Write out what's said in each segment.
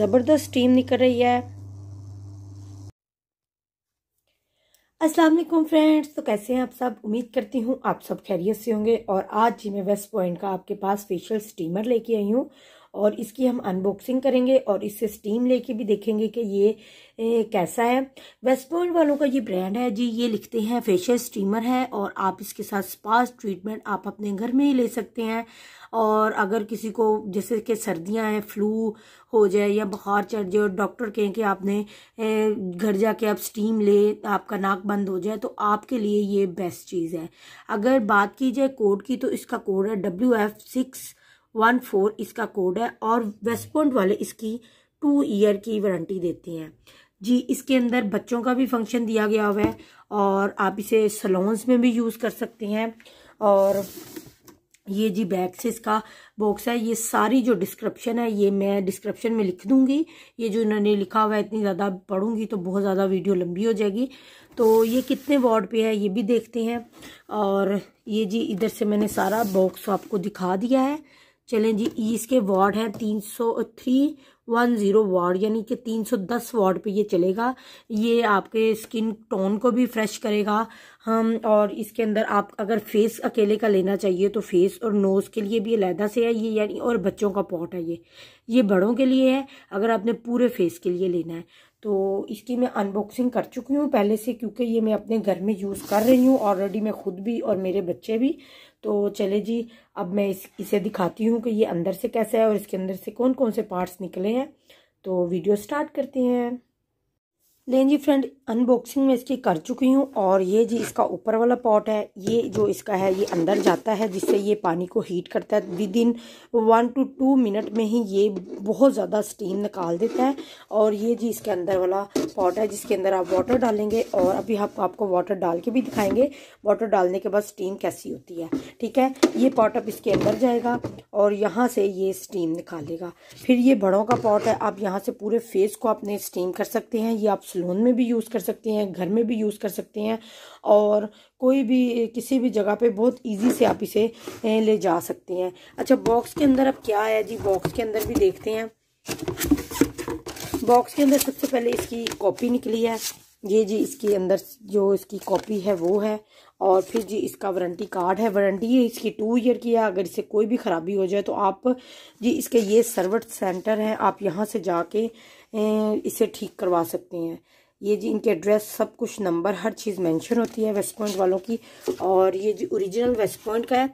ज़बरदस्त स्टीम निकल रही है अस्सलाम वालेकुम फ्रेंड्स तो कैसे हैं आप सब उम्मीद करती हूँ आप सब खैरियत से होंगे और आज जी मैं वेस्ट पॉइंट का आपके पास फेशियल स्टीमर लेके आई हूँ और इसकी हम अनबॉक्सिंग करेंगे और इससे स्टीम लेके भी देखेंगे कि ये ए, कैसा है वेस्ट पॉइंट वालों का ये ब्रांड है जी ये लिखते हैं फेशियल स्टीमर है और आप इसके साथ स्पास ट्रीटमेंट आप अपने घर में ही ले सकते हैं और अगर किसी को जैसे कि सर्दियां हैं फ्लू हो जाए या बुखार चढ़ जाए और डॉक्टर कहें कि आपने घर जाके आप स्टीम ले आपका नाक बंद हो जाए तो आपके लिए ये बेस्ट चीज़ है अगर बात की जाए कोड की तो इसका कोड है W F six one four इसका कोड है और पॉइंट वाले इसकी टू ईयर की वारंटी देते हैं जी इसके अंदर बच्चों का भी फंक्शन दिया गया हुआ है और आप इसे सलोन्स में भी यूज़ कर सकते हैं और ये जी बैग से इसका बॉक्स है ये सारी जो डिस्क्रिप्शन है ये मैं डिस्क्रिप्शन में लिख दूंगी ये जो इन्होंने लिखा हुआ है इतनी ज़्यादा पढ़ूंगी तो बहुत ज़्यादा वीडियो लंबी हो जाएगी तो ये कितने वार्ड पे है ये भी देखते हैं और ये जी इधर से मैंने सारा बॉक्स आपको दिखा दिया है चलें जी इसके वार्ड हैं तीन सौ थ्री वन ज़ीरो वार्ड यानी कि तीन सौ दस वार्ड पे ये चलेगा ये आपके स्किन टोन को भी फ्रेश करेगा हम और इसके अंदर आप अगर फेस अकेले का लेना चाहिए तो फेस और नोज़ के लिए भी अलहदा से है ये यानी और बच्चों का पॉट है ये ये बड़ों के लिए है अगर आपने पूरे फेस के लिए लेना है तो इसकी मैं अनबॉक्सिंग कर चुकी हूँ पहले से क्योंकि ये मैं अपने घर में यूज़ कर रही हूँ ऑलरेडी मैं खुद भी और मेरे बच्चे भी तो चले जी अब मैं इस इसे दिखाती हूँ कि ये अंदर से कैसा है और इसके अंदर से कौन कौन से पार्ट्स निकले हैं तो वीडियो स्टार्ट करते हैं लें जी फ्रेंड अनबॉक्सिंग में इसकी कर चुकी हूँ और ये जी इसका ऊपर वाला पॉट है ये जो इसका है ये अंदर जाता है जिससे ये पानी को हीट करता है within one to two minute में ही ये बहुत ज़्यादा स्टीम निकाल देता है और ये जी इसके अंदर वाला पॉट है जिसके अंदर आप वाटर डालेंगे और अभी हम हाँ आपको वाटर डाल के भी दिखाएंगे वाटर डालने के बाद स्टीम कैसी होती है ठीक है ये पॉट अब इसके अंदर जाएगा और यहाँ से ये स्टीम निकालेगा फिर ये बड़ों का पॉट है आप यहाँ से पूरे फेस को अपने स्टीम कर सकते हैं ये आप लोन में भी यूज़ कर सकते हैं घर में भी यूज़ कर सकते हैं और कोई भी किसी भी जगह पे बहुत इजी से आप इसे ले जा सकते हैं अच्छा बॉक्स के अंदर अब क्या है जी बॉक्स के अंदर भी देखते हैं बॉक्स के अंदर सबसे पहले इसकी कॉपी निकली है ये जी इसके अंदर जो इसकी कॉपी है वो है और फिर जी इसका वारंटी कार्ड है वारंटी इसकी टू ईयर की है अगर इसे कोई भी ख़राबी हो जाए तो आप जी इसके ये सर्विस सेंटर है आप यहाँ से जाके इसे ठीक करवा सकते हैं ये जी इनके एड्रेस सब कुछ नंबर हर चीज़ मेंशन होती है वेस्ट पॉइंट वालों की और ये जी ओरिजिनल वेस्ट पॉइंट का है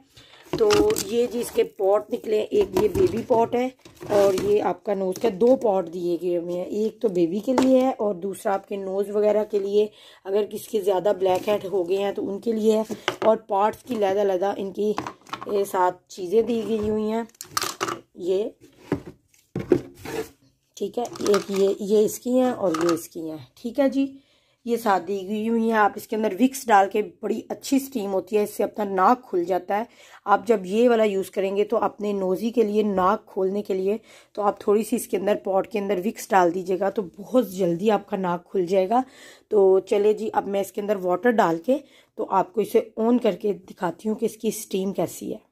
तो ये जी इसके पॉट निकले एक ये बेबी पॉट है और ये आपका नोज़ का दो पॉट दिए गए हुए हैं एक तो बेबी के लिए है और दूसरा आपके नोज़ वगैरह के लिए अगर किसके ज़्यादा ब्लैक हेड हो गए हैं तो उनके लिए है और पार्ट्स की लहदा लहदा इनकी साथ चीज़ें दी गई हुई हैं ये ठीक है एक ये ये इसकी हैं और ये इसकी हैं ठीक है जी ये सादी दी गई हुई है आप इसके अंदर विक्स डाल के बड़ी अच्छी स्टीम होती है इससे अपना नाक खुल जाता है आप जब ये वाला यूज़ करेंगे तो अपने नोज़ी के लिए नाक खोलने के लिए तो आप थोड़ी सी इसके अंदर पॉट के अंदर विक्स डाल दीजिएगा तो बहुत जल्दी आपका नाक खुल जाएगा तो चले जी अब मैं इसके अंदर वाटर डाल के तो आपको इसे ऑन करके दिखाती हूँ कि इसकी स्टीम कैसी है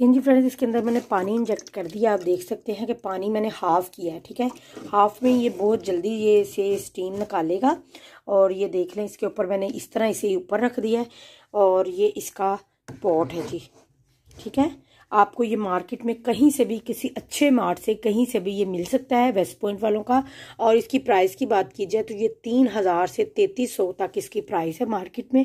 लेकिन हाँ जी फ्रेंड्स इसके अंदर मैंने पानी इंजेक्ट कर दिया आप देख सकते हैं कि पानी मैंने हाफ़ किया है ठीक है हाफ़ में ये बहुत जल्दी ये इसे स्टीम निकालेगा और ये देख लें इसके ऊपर मैंने इस तरह इसे ऊपर रख दिया है और ये इसका पॉट है जी ठीक है आपको ये मार्केट में कहीं से भी किसी अच्छे मार्ट से कहीं से भी ये मिल सकता है वेस्ट पॉइंट वालों का और इसकी प्राइस की बात की जाए तो ये तीन हज़ार से तैतीस सौ तक इसकी प्राइस है मार्केट में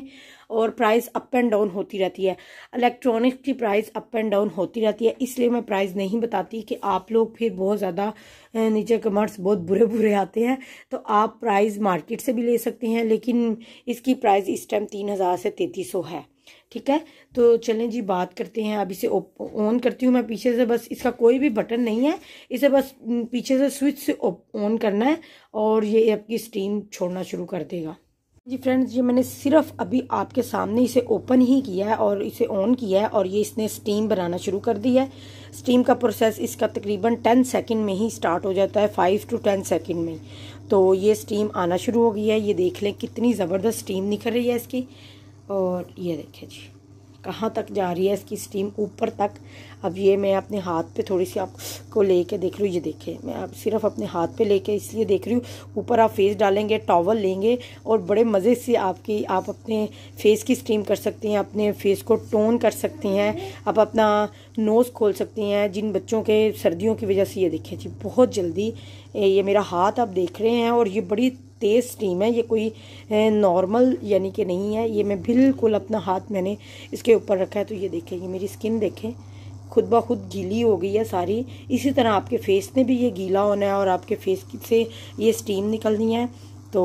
और प्राइस अप एंड डाउन होती रहती है इलेक्ट्रॉनिक्स की प्राइस अप एंड डाउन होती रहती है इसलिए मैं प्राइस नहीं बताती कि आप लोग फिर बहुत ज़्यादा नीचे कमर्स बहुत बुरे बुरे आते हैं तो आप प्राइस मार्केट से भी ले सकते हैं लेकिन इसकी प्राइस इस टाइम तीन हज़ार से तैतीस सौ है ठीक है तो चलें जी बात करते हैं अब इसे ऑन करती हूँ मैं पीछे से बस इसका कोई भी बटन नहीं है इसे बस पीछे से स्विच से ऑन करना है और ये आपकी स्टीम छोड़ना शुरू कर देगा जी फ्रेंड्स ये मैंने सिर्फ अभी आपके सामने इसे ओपन ही किया है और इसे ऑन किया है और ये इसने स्टीम बनाना शुरू कर दी है स्टीम का प्रोसेस इसका तकरीबन टेन सेकंड में ही स्टार्ट हो जाता है फाइव टू टेन सेकंड में तो ये स्टीम आना शुरू हो गई है ये देख लें कितनी ज़बरदस्त स्टीम निकल रही है इसकी और ये देखिए जी कहाँ तक जा रही है इसकी स्टीम ऊपर तक अब ये मैं अपने हाथ पे थोड़ी सी आपको लेके देख रही हूँ ये देखें मैं आप सिर्फ अपने हाथ पे लेके इसलिए देख रही हूँ ऊपर आप फेस डालेंगे टॉवल लेंगे और बड़े मज़े से आपकी आप अपने फेस की स्टीम कर सकती हैं अपने फेस को टोन कर सकती हैं आप अपना नोज़ खोल सकती हैं जिन बच्चों के सर्दियों की वजह से ये देखें जी बहुत जल्दी ये मेरा हाथ आप देख रहे हैं और ये बड़ी तेज़ स्टीम है ये कोई नॉर्मल यानी कि नहीं है ये मैं बिल्कुल अपना हाथ मैंने इसके ऊपर रखा है तो ये देखें ये मेरी स्किन देखें खुद ब खुद गीली हो गई है सारी इसी तरह आपके फेस ने भी ये गीला होना है और आपके फेस से ये स्टीम निकलनी है तो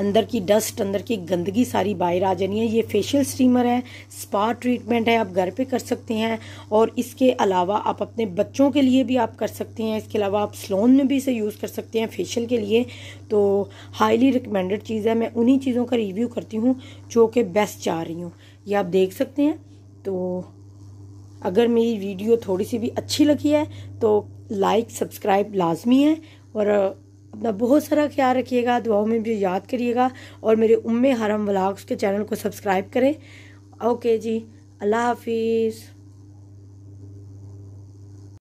अंदर की डस्ट अंदर की गंदगी सारी बाहर आ जानी है ये फेशियल स्टीमर है स्पा ट्रीटमेंट है आप घर पे कर सकते हैं और इसके अलावा आप अपने बच्चों के लिए भी आप कर सकते हैं इसके अलावा आप स्लोन में भी इसे यूज़ कर सकते हैं फेशियल के लिए तो हाईली रिकमेंडेड चीज़ है मैं उन्हीं चीज़ों का रिव्यू करती हूँ जो कि बेस्ट चाह रही हूँ ये आप देख सकते हैं तो अगर मेरी वीडियो थोड़ी सी भी अच्छी लगी है तो लाइक सब्सक्राइब लाजमी है और अपना बहुत सारा ख्याल रखिएगा दुआओं में भी याद करिएगा और मेरे उम्मे हरम व्लाग्स के चैनल को सब्सक्राइब करें ओके जी अल्लाह हाफिज़